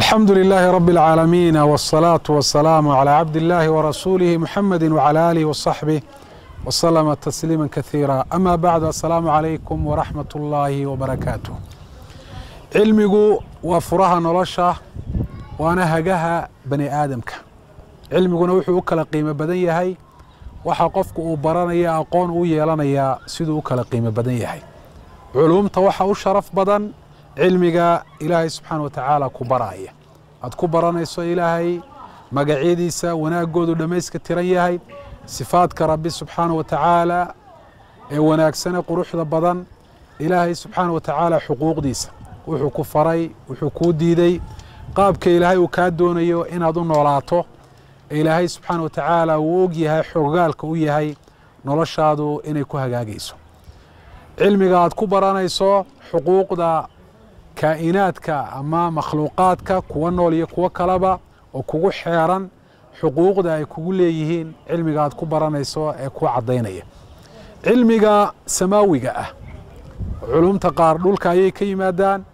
alxamdu لlaahi rab اlcaalamiin wالsalaaةu wasalaamu عalى cabd اllaahi warasuulihi muxamedi wعalى alih waصaxbih waslama tasliima kahiira ama bacdu asalaamu calaykum waraxmat اllaahi wbarakaatu cilmigu waa furaha nolosha waana hagaha bani aadamka cilmiguna wuxuu u kala qiimo badan yahay waxa qofku uu baranaya aqoon u yeelanayaa siduu u kala qiimo badan yahay culuumta waxa u sharaf cilmiga ilaahay subxaana wa tacaala ku baraaya aad ku baranayso ilaahay magacyadiisa wanaaggoodu dhammayska tiran yahay sifaadka rabbi subxaana wa tacaala ee wanaagsane quruxda badan ilaahay subxaana wa tacaala xuquuqdiisa wuxuu ku faray wuxuu kuu diiday qaabka ilaahay uu kaa doonayo inaad u noolaato ee ilaahay subxaana wa tacaala uu og yahay xogogaalka u yahay noloshaadu inay ku hagaagayso cilmiga aad ku baranayso xuquuqda kaa'inaadka ama makhluuqaadka kuwa nool iyo kuwo kaleba oo kugu xeeran xuquuqda ay kugu leeyihiin cilmiga aad ku baranayso ee kuu caddaynaya cilmiga samaawiga ah culumta qaar dhulka ayay ka yimaadaan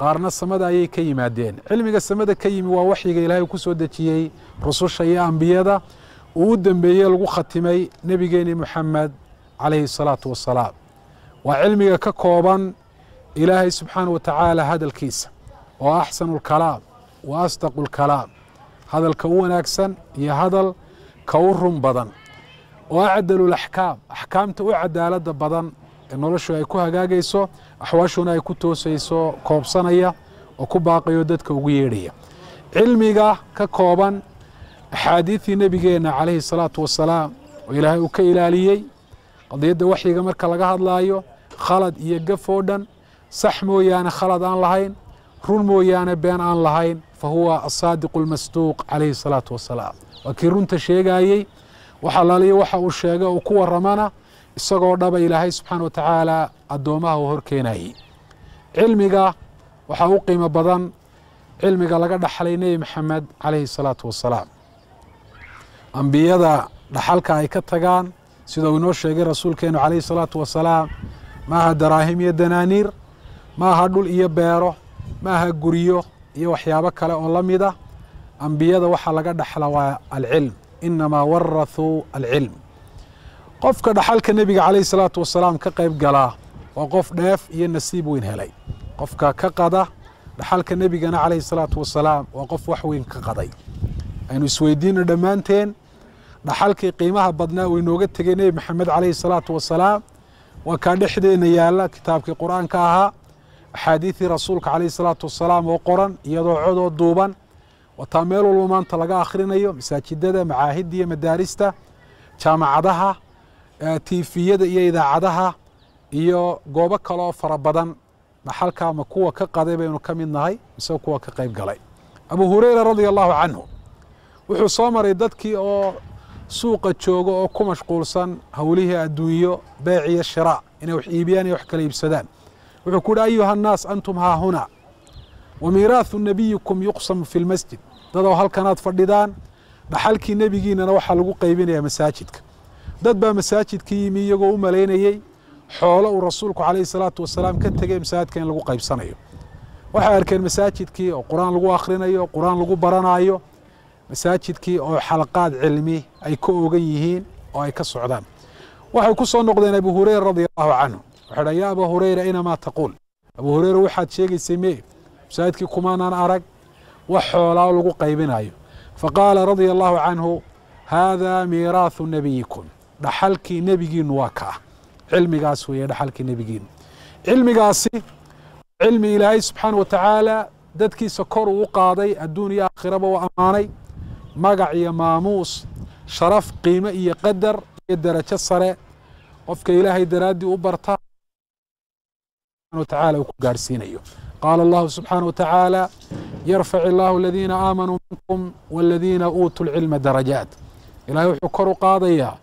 qaarna samada ayay ka yimaadeen cilmiga samada ka yimi waa waxyiga ilaahay ku soo dejiyey rususha iyo ambiyada uu u lagu khatimay nebigeenni moxamed calayhi salaatu wasalaam waa cilmiga ka kooban ilaahay subxaana wa tacaala hadalkiisa oo axsanu alkalaam wa asdaqu alkalaam hadalka u wanaagsan iyo hadal ka u run badan oo laxkaam axkaamta u cadaalada badan ee noloshu ay ku hagaagayso axwaashuna ay ku toosayso koobsanaya oo ku baaqayo dadka ugu yeedhaya cilmiga ka kooban axaadiidii nebigeenna calayhi salaatu wasalaam oo ilaahay uu ka ilaaliyey qadiyadda waxyiga marka laga hadlaayo khalad iyo gaf oo dhan sax mooyaane khalad aan lahayn run mooyaane been aan lahayn fa huwa asaadiqu lmasduuq calayhi salaatu wasalaam waa kii runta sheegaayey waxalaaliyo waxa uu sheegay oo ku warramana isagoo dhaba ilaahay subxaana wa tacaala addoommaha uu horkeenayey cilmiga waxaa u qiimo badan cilmiga laga dhaxlay nebi maxamed calayhi salaatu wasalaam ambiyada dhaxalka ay ka tagaan sida uu inoo sheegay rasuulkeennu calayhi salaatu wasalaam maaha daraahim iyo danaaniir ma aha dhul iyo beero ma aha guryo iyo waxyaabo kale oo la mida ah. ambiyada waxaa laga dhaxla waa alcilm inamaa warathuu alcilm qofka dhaxalka nebiga calayhi salaatu wasalaam ka qayb galaa waa qof dheef iyo nasiib weyn helay qofka ka qada dhaxalka nebigana calayhi salaatu wasalaam waa qof wax weyn ka qaday aynu isweydiino dhammaanteen dhaxalkii qiimaha badnaa uu inooga tegay nebi maxamed calayhi salaatu wasalaam waa kaa dhexdeena yaalla kitaabkii qur-aanka ahaa axaadiidii rasuulka caleyhi salaatu wasalaam oo qoran iyadoo cod oo duuban wataa meel walba maanta laga akhrinayo masaajidada macaahidda iyo madaarista jaamacadaha tiifiyada iyo idaacadaha iyo goobo kale oo fara badan maxalka ama kuwa ka qaday baynu ka mid nahay mise kuwa ka qayb galay abu hureyra radia allahu canhu wuxuu soo maray dadkii oo suuqa jooga oo ku mashquulsan howlihii adduunyo beec iyo shiraa inay wax iibiyaan iyo wax kala iibsadaan wuxuu ku uhi ayuha annaas antum haa huna wa miiraahu nebiyikum yuqsamu fi lmasjid dadoo halkanaad fadhidaan dhaxalkii nebigiinnana waxaa lagu qaybinayaa masaajidka dad baa masaajidka yimi iyagoo u malaynayey xoolo uu rasuulku calayhi salaatu wasalaam ka tegay masaajidka in lagu qaybsanayo waxay arkeen masaajidkii oo qur-aan lagu akhrinayo qur-aan lagu baranaayo masaajidkii oo xalaqaad cilmi ay ka oogan yihiin oo ay ka socdaan waxay ku soo noqdeen abu hureyra radi allahu canhu wuxuu dhan yaa abaa hurayra inamaa taquul abuu hureyra waxaad sheegaysay mee masaa'idkii kumaanaan arag wax xoolaa lagu qaybinaayo fa qaala radia allaahu canhu haadaa miiraahu nebiyikum dhaxalkii nebigiinnu waa ka ah cilmigaas weeye dhaxalkii nebigiinnu cilmigaasi cilmi ilaahay subxaana wa tacaala dadkiisa kor uu u qaaday adduun iyo aakhiraba u ammaanay magac iyo maamuus sharaf qiime iyo qadar iyo darajo sare qofka ilaahay daraaddii u barta wataala uu ku gaarhsiinayo qaala allahu subxaana watacaala yarfac illaahu aladiina aamanuu minkum waladiina uutu lcilma darajaat ilahay wuxuu kor u qaadayaa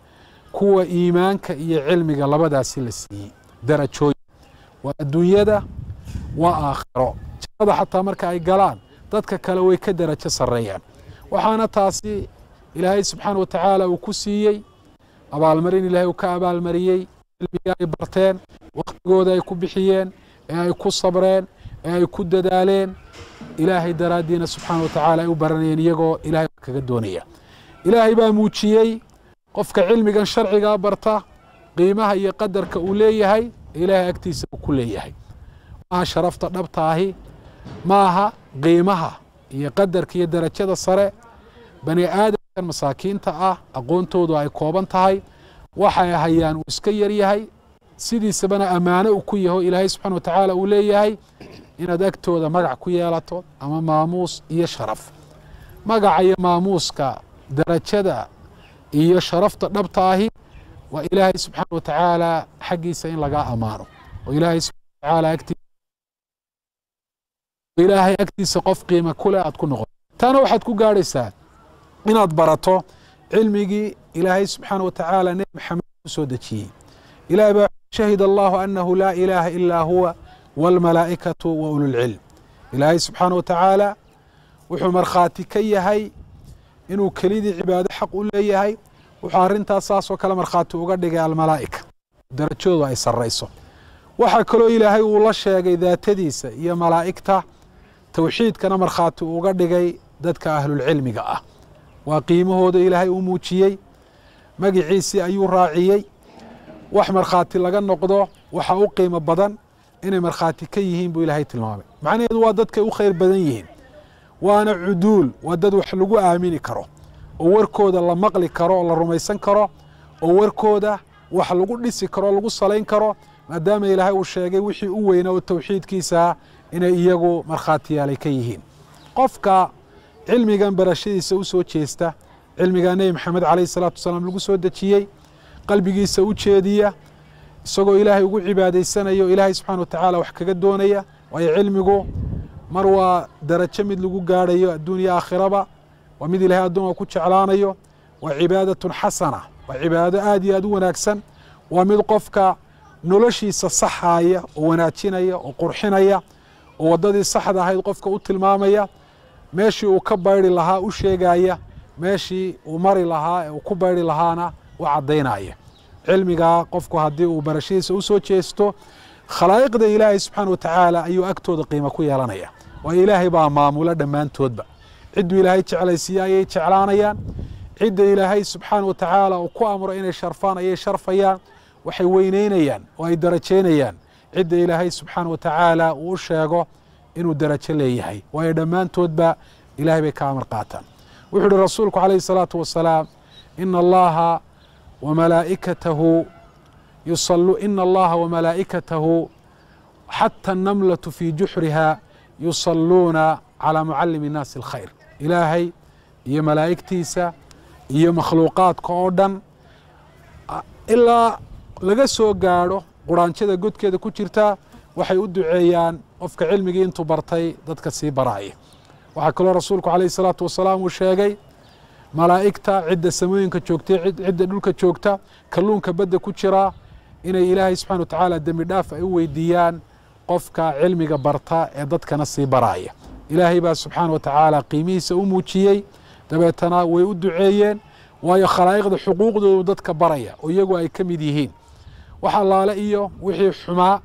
kuwa iimaanka iyo cilmiga labadaasi la siiyey darajooyin waa adduunyada waa aakhiro jannada xataa marka ay galaan dadka kale way ka darajo sarreeyaan waxaana taasi ilaahay subxaana watacaala uu ku siiyey abaalmarin ilahay uu ka abaalmariyey cilmiga ay barteen wakhtigooda ay ku bixiyeen ee ay ku sabreen ee ay ku dadaaleen ilaahay daraaddiina subxaana wa tacaala ay u baranayeen iyagoo ilaahay kaga doonaya ilaahay baa muujiyey qofka cilmigan sharcigaa barta qiimaha iyo qadarka uu leeyahay ilaahay agtiisa uu ku leeyahay maaha sharafta dhabta ahi maaha qiimaha iyo qadarka iyo darajada sare bani aadamkan masaakiinta ah aqoontoodu ay kooban tahay waxay hayaan uu iska yaryahay sidiisabana ammaano u ku yaho ilaahay subxaana wa watacaala uu leeyahay inaad agtooda magac ku yeelato ama maamuus iyo sharaf magaca iyo maamuuska darajada iyo sharafta dhabta ahi waa ilaahay subxaana wa tacaala xaggiisa in lagaa ammaano oo ilaahay subxana watacaala ilaahay agtiisa qof qiima kule aad ku noqoto taana waxaad ku gaadhaysaa inaad barato cilmigii ilaahay subxaana wa tacaala nebi maxamed ku soo dejiyey ilahay baa shahid allahu anahu laa ilaaha ilaa huwa wاlmalaa'ikatu wa ululcilm ilaahay subxaana wa tacaala wuxuu markhaati ka yahay inuu kelidii cibaado xaq u leeyahay wuxuu arrintaas saasoo kale markhaati uga dhigay almalaa'ika darajadoodu ay sarrayso waxaa kaloo ilaahay uu la sheegay daatadiisa iyo malaa'igta towxiidkana markhaati uga dhigay dadka ahlulcilmiga ah waa qiimahooda ilaahay uu muujiyey magiciisii ayuu raaciyey wax markhaati laga noqdo waxaa u qiimo badan inay markhaati ka yihiin buu ilaahay tilmaamay macnaheedu waa dadkay u khayr badan yihiin waana cuduul waa dad wax lagu aamini karo oo warkooda la maqli karo oo la rumaysan karo oo warkooda wax lagu dhisi karo lagu salayn karo maadaama ilaahay uu sheegay wixii u weynaa oo towxiidkiisa inay iyagu markhaatiyaalay ka yihiin qofka cilmigan barashadiisa u soo jeesta cilmigaa nebi maxamed calayhi salaatu wasalaam lagu soo dejiyey qalbigiisa u jeediya isagoo ilaahay ugu cibaadaysanaya ilaahay subxana wa tacaala wax kaga doonaya waayo cilmigu mar waa darajo mid lagu gaadhayo adduunya aakhiraba waa mid ilaahay adduunka ku jeclaanayo waa cibaadatun xasana waa cibaado aad iyo aad u wanaagsan waa mid qofka noloshiisa saxaaya oo wanaajinaya oo qurxinaya oo waddadii saxda ahayd qofka u tilmaamaya meeshii uu ka bayri lahaa u sheegaya meeshii uu mari lahaa ee uu ku bayri lahaana u caddaynaya cilmigaa qofku haddii uu barashadiisa u soo jeesto khalaa'iqda ilaahay subxaana wa tacaala ayuu agtooda qiimo ku yeelanaya waayo ilaahay baa maamula dhammaantoodba cidduu ilaahay jeclaysiiye ayay jeclaanayaan cidda ilaahay subxaana wa tacaala uu ku amro inay sharfaan ayay sharfayaan waxay weynaynayaan oo ay darajaynayaan cidda ilaahay subxaana wa tacaala uu u sheego inuu darajo leeyahay waayo dhammaantoodba ilahay bay ka amar qaataan wuxuu uhi rasuulku calayhi salaatu wasalaam ina allaha وملائكته يصل إن الله وملائكته حتى النملة fii جحرها يصلون على معلم الناس الخير ilaahay iyo malaa'igtiisa iyo makhluuqaadka oo dhan ilaa laga soo gaadho quraanjada godkeeda ku jirta waxay u duceeyaan qofka cilmigii intuu bartay dadka sii baraaya waxaa kaloo rasuulku calayh isalaatu wasalaam uu sheegay malaa'igta cidda samooyinka joogta cidda dhulka joogta kalluunka badda ku jira inay ilaahay subxaana wa tacaala dembi dhaaf ay u weydiiyaan qofka cilmiga barta ee dadkana sii baraaya ilaahay baa subxaana wa tacaala qiimihiisa u muujiyey dabeetana way u duceeyeen waayo khalaa'iqda xuquuqdoodu dadka baraya oo iyagu ay ka mid yihiin waxa laale iyo wixii xumaa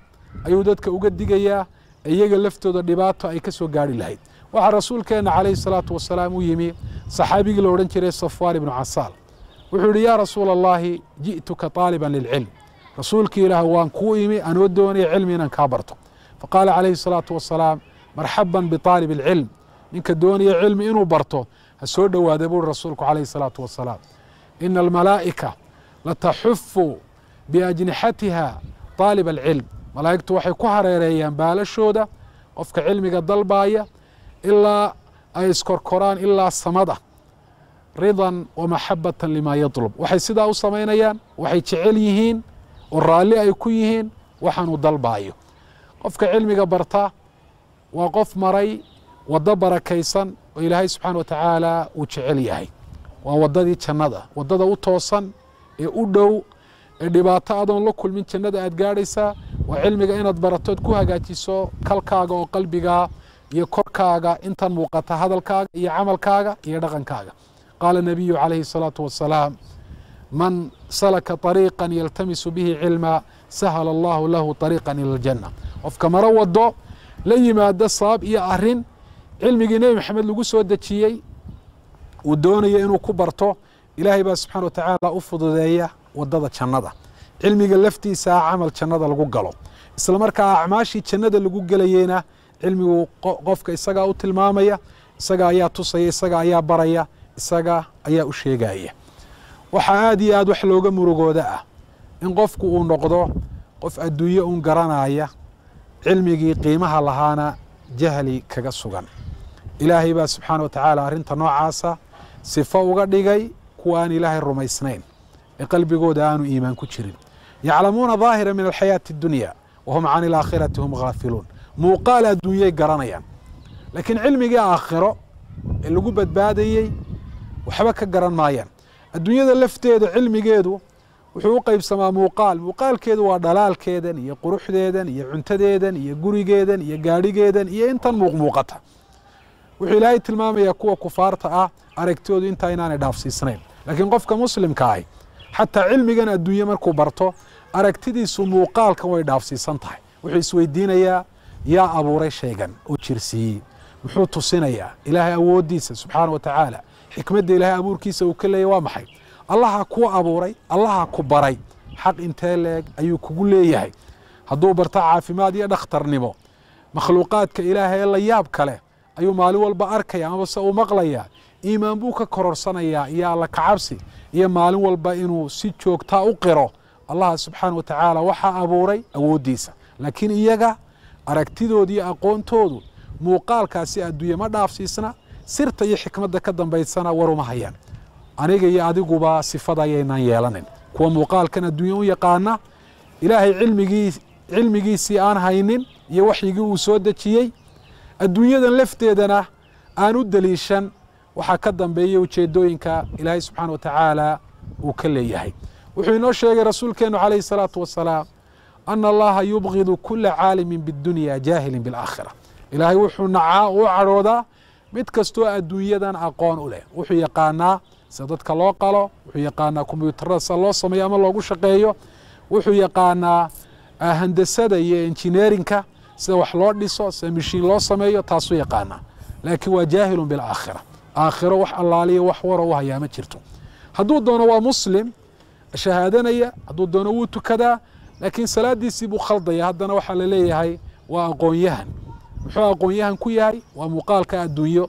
ayuu dadka uga digayaa iyaga laftooda dhibaato ay ka soo gaarhi lahayd waxaa rasuulkeenna calayhi salaatu wasalaam u yimi saxaabigii la odhan jiray safwaan ibnu casaal wuxuu yidhi yaa rasuul allaahi ji'tuka aaliban lilcilm rasuulkii ilaah waan kuu imi anoo doonaya cilmi inaan kaa barto faqaala calayhi salaatu wasalaam marxaban biaalib alcilm ninka doonaya cilmi inuu barto ha soo dhowaada buuri rasuulku calayhi salaatu wasalaam ina almalaa'ika taxufu biajnixatiha aalib alcilm malaa'igtu waxay ku hareereeyaan baalashooda qofka cilmiga dalbaaya ilaa ay iskorkoraan ilaa samada ridan wa maxabatan limaa yadlub waxay sidaa u samaynayaan waxay jecel yihiin oo raalli ay ku yihiin waxaanuu dalbaayo qofka cilmiga barta waa qof maray waddo barakaysan oo ilaahay subxaana wa tacaalaa uu jecel yahay waa waddadii jannada waddada u toosan ee u dhow ee dhibaato adoon la kulmin jannada aad gaadhaysaa waa cilmiga inaad baratood ku hagaajiso kalkaaga oo qalbigaa iyo korkaaga intan muuqata hadalkaaga iyo camalkaaga iyo dhaqankaaga qaala nabiyu calayhi الsalaatu wasalaam man salaka طariiqa yaltamisu bihi cilma sahala allahu lahu طariiqa ila اljanna qofka mara wado la yimaado sabab iyo arin cilmigii nebi maxamed lagu soo dejiyey uu doonayo inuu ku barto ilaahay baa subxaana wa tacaala u fududeeya wadada jannada cilmiga laftiisaa camal jannada lagu galo isla markaa acmaashii jannada lagu gelayeyna cilmigu qofka isagaa u tilmaamaya isaga ayaa tusaya isaga ayaa baraya isaga ayaa u sheegaya waxaa aada iyo aad wax looga murugooda ah in qofku uu noqdo qof adduunye un garanaya cilmigii qiimaha lahaana jahli kaga sugan ilaahay baa subxaana wa tacaala arrinta noocaasa sifo uga dhigay kuwa ilaahay rumaysnayn ee qalbigooda aanu iimaan ku jirin yaclamuuna daahira min alxayaati addunya wahum can alaakhirati hum haafiluun muuqaal adduunyay garanayaan laakiin cilmigii aakhiro ee lagu badbaadayey waxba ka garan maayaan adduunyada lafteeda cilmigeedu wuxuu u qaybsamaa muuqaal muuqaalkeedu waa dhalaalkeedan iyo quruxdeedan iyo cuntadeedan iyo gurigeedan iyo gaadhigeedan iyo intan muuqmuuqata wuxuu ilaahay tilmaamayaa kuwa kufaarta ah aragtiyoodu intaa inaanay dhaafsiisnayn laakiin qofka muslimka ahi xataa cilmigan adduunye markuu barto aragtidiisu muuqaalkan way dhaafsiisan tahay wuxuu isweydiinayaa يا أبو ريشيغان وشرسي وحوت سينيا إلهي أبو ديس سبحانه وتعالى حكمت إلهي أبو كيس وكل يوم حي الله كو أبو ري الله كو بري حق أنت لك أيوك كل يحي هدو برتاع في ما دي نمو مخلوقات كإلهي الله يابك له أيو مالو البارك يا بس أو مغليا إيمان بوك كرر سنيا يا الله كعبسي يا مالو البينو سيتشوك تا أقره الله سبحانه وتعالى وحى أبو ري أبو ديس لكن إيجا aragtidoodiiyo aqoontoodu muuqaalkaasi adduunye ma dhaafsiisna sirta iyo xikmadda ka dambaysana waruma hayaan aniga iyo adiguba sifada ayaynaan yeelanin kuwa muuqaalkan adduunye u yaqaana ilaahay cilmigii cilmigiisii aan haynin iyo waxyigii uu soo dejiyey adduunyadan lafteedana aan u deliishan waxaa ka dambeeya ujeeddooyinka ilaahay subxaana wa tacaala uu ka leeyahay wuxuu inoo sheegay rasuulkeennu calayhi salaatu wasalaam ana allaha yubgidu kula caalimin bidunya jaahilin biاlaakhira ilaahay wuxuu nacaa u mid kastoo adduunyadan aqoon u leh wuxuu yaqaanaa sida dadka loo qalo wuxuu yaqaanaa kombyuutarada sida loo sameeyo ama loogu shaqeeyo wuxuu yaqaanaa handasada iyo enjineerinka sida wax loo dhiso sida mashiin loo sameeyo taasuu yaqaanaa laakiin waa jaahilun bilaakhira aakhiro wax allaaliya wax wara u hayaa ma jirto hadduu doono waa muslim shahaadanaya hadduu doono wuu tukadaa laakiin salaadiisii buu khaldaya haddana waxaa la leeyahay waa aqoonyahan muxuu aqoonyahan ku yahay waa muuqaalka adduunyo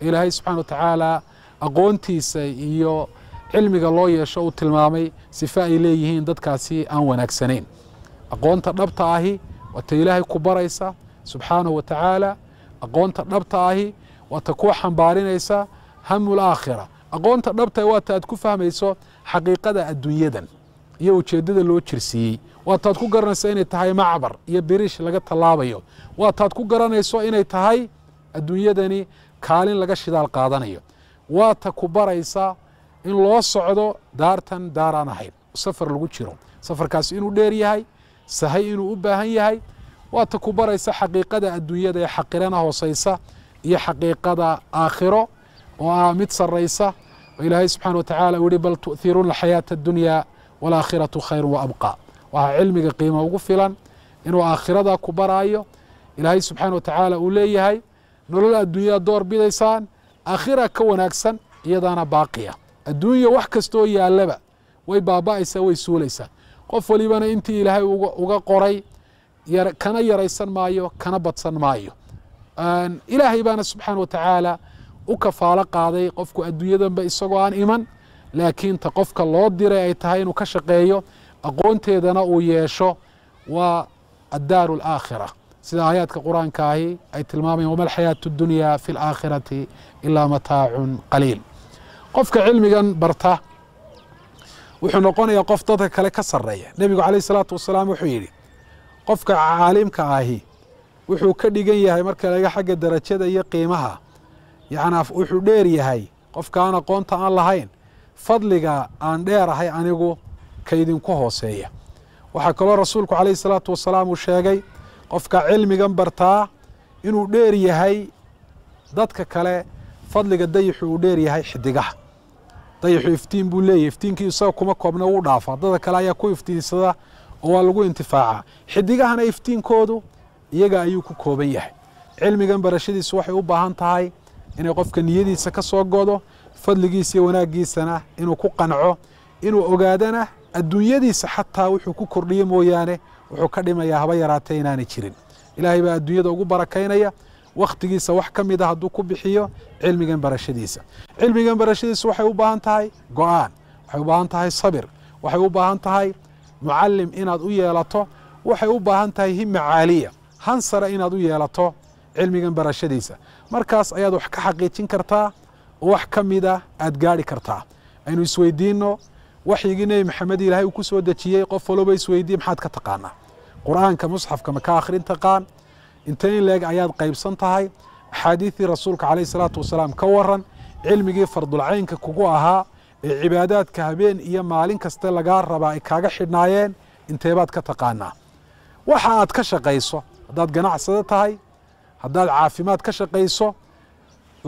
ilaahay subxana wa tacaala aqoontiisa iyo cilmiga loo yeesho uu tilmaamay sife ay leeyihiin dadkaasi aan wanaagsanayn aqoonta dhabta ahi waata ilaahay ku baraysa subxaanahu wa tacaala aqoonta dhabta ahi waata kuwa xambaarinaysa hamu laakhira aqoonta dhabta waata aad ku fahmayso xaqiiqada adduunyadan iyo ujeeddada loo jirsiiyey waa taad ku garanayso inay tahay macbar iyo biriish laga tallaabayo waa taad ku garanayso inay tahay adduunyadani kaalin laga shidaal qaadanayo waata ta ku baraysa in loo socdo daartan daaraan ahayn safar lagu jiro safarkaasi inuu dheer yahay sahay inuu u baahan yahay waa ta ku baraysa xaqiiqada adduunyada ee xaqirana hoosaysa iyo xaqiiqada aakhiro oo ah mid sarraysa oo ilaahay subxana wa tacaala u bal tu'hiruuna alxayaata addunyaa walaakhiratu khayru waabqaa waxaa cilmiga qiimo ugu filan inuu aakhirada ku baraayo ilaahay subxaana watacaala uu leeyahay nolol adduunya door bidaysaan aakhira ka wanaagsan iyadaana baaqiya adduunya wax kastoo yaallaba way baaba'aysaa way suulaysaa qof walibana intii ilaahay uga qoray kana yaraysan maayo kana badsan maayo ilaahay baana subxaana tacaala u kafaalo qaaday qofku adduunyadanba isagoo aan iman laakiin ta qofka loo diray ay tahay inuu ka shaqeeyo aqoonteedana uu yeesho waa addaaru alaakhira sida aayaadka qur ahi ay tilmaamayan wama alxayaatu اdunyaa fi alaakhirati ilaa mataacun qaliil qofka cilmigan barta wuxuu noqonayaa qof dadka kale ka sarreeya nebigu calayh salaatu wasalaam wuxuu yidhi qofka caalimka ahi wuxuu ka dhigan yahay marka laga xagga darajada iyo qiimaha yacnaa wuxuu dheer yahay qofka aan aqoonta aan lahayn fadliga aan dheer ahay anigu ka idinku hooseeya waxaa kaloo rasuulku calayhi salaatu wasalaam uu sheegay qofka cilmigan bartaa inuu dheer yahay dadka kale fadliga dayixu uu dheer yahay xidigaha dayixu iftiin buu leeyahy iftiinkii isaga kuma koobna wuu dhaafa dadka kale ayaa ku iftiinsada oo waa lagu intifaacaa xidigahana iftiinkoodu iyaga ayuu ku kooban yahay cilmigan barashadiisu waxay u baahan tahay inay qofka niyadiisa ka soo godo fadligiisa iyo wanaaggiisana inuu ku qanco inuu ogaadana adduunyadiisa xataa wuxuu ku kordhiye mooyaane wuxuu ka dhimayaa haba yaraatee inaanay jirin ilaahay baa adduunyada ugu barakaynaya wakhtigiisa wax ka mid a ah hadduu ku bixiyo cilmigan barashadiisa cilmigan barashadiisa waxay u baahan tahay aan waxay u baahan tahay sabir waxay u baahan tahay mucallim inaad u yeelato waxay u baahan tahay hima caaliya hansara inaad u yeelato cilmigan barashadiisa markaas ayaad wax ka xaqiijin kartaa wax ka mid ah aad gaadhi kartaa aynu isweydiinno waxyigii nebi maxamed ilaahay uu ku soo dejiyey qof walooba isweydiye maxaad ka taqaanaa qur'aanka musxafka ma ka akhrin taqaan intan in leeg ayaad qaybsan tahay axaadiidii rasuulka caleyh salaatu wasalaam ka waran cilmigii fardulcaynka kugu ahaa ee cibaadaadka habeen iyo maalin kasta lagaa rabaa ay kaaga xidhnaayeen inteebaad ka taqaanaa waxa aad ka shaqayso haddaad ganacsada tahay haddaad caafimaad ka shaqayso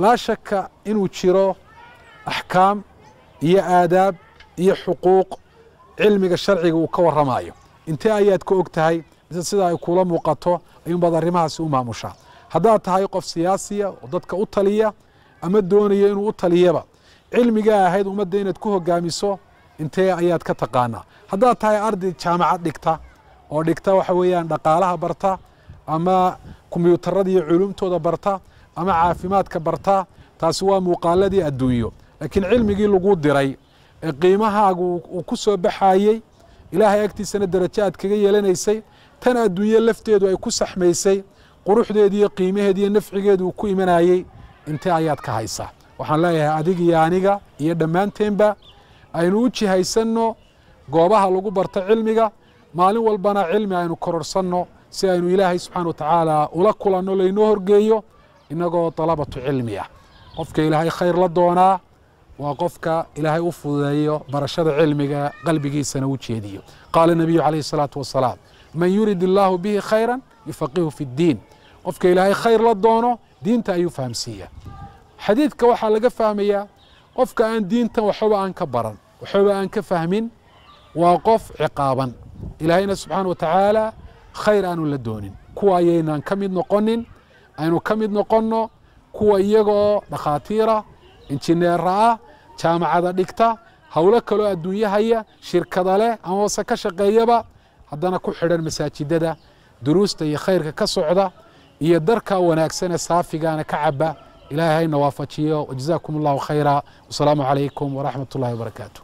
laa shaka inuu jiro axkaam iyo aadaab iyo xuquuq cilmiga sharciga uu ka warramayo intee ayaad ka og tahay mise sida ay kuula muuqato ayuunbaad arrimahaasi u maamushaa haddaad tahay qof siyaasiya oo dadka u taliya ama doonayo inuu u taliyaba cilmigaa ahayd ummadda inaad ku hogaamiso intee ayaad ka taqaanaa haddaad tahay arday jaamacad dhigta oo dhigta waxa weeyaan dhaqaalaha barta ama kombyuutarada iyo culumtooda barta ama caafimaadka barta taasi waa muuqaaladii adduunyo laakiin cilmigii lagu diray qiimahaagu uu ku soo baxaayey ilaahay agtiisana darajo aad kaga yeelanaysay tan adduunye lafteedu ay ku saxmaysay quruxdeediiyo qiimaheediiyo nafcigeedu uu ku imanayey intee ayaad ka haysaa waxaan leeyahay adigiyo aniga iyo dhammaanteenba aynu u jihaysanno goobaha lagu barto cilmiga maalin walbana cilmi aynu kororsanno si aynu ilaahay subxaana watacaala ula kulanno laynoo horgeeyo innagoo dalabatu cilmi ah qofka ilaahay khayr la doonaa وقفك إلى هاي أفضل برشة علمك قلبك سنوجيه قال النبي عليه الصلاة والسلام من يريد الله به خيرا يفقه في الدين وفك إلى هاي خير للدونه دين تأيو فهم سيا حديثك كوحا لقى فهمية وفك أن دين توحوا أن كبرا وحوا أن كفهمين وقف عقابا إلهينا سبحانه وتعالى خير أنو لدونين كوا يينا كميد نقنن أنو كمد نقنو كوا يغو دخاتيرا إن نير رأى جامعاده دغتا هوله كلو ادويا هيا شركه له اما وسه كشقيبا حدانا كو خيرن مساجيدده دروسته يا خيرك كسوده يا دركا وناغسن صافيغانا كعبا الهي نوافجيو وجزاكم الله خيرا والسلام عليكم ورحمه الله وبركاته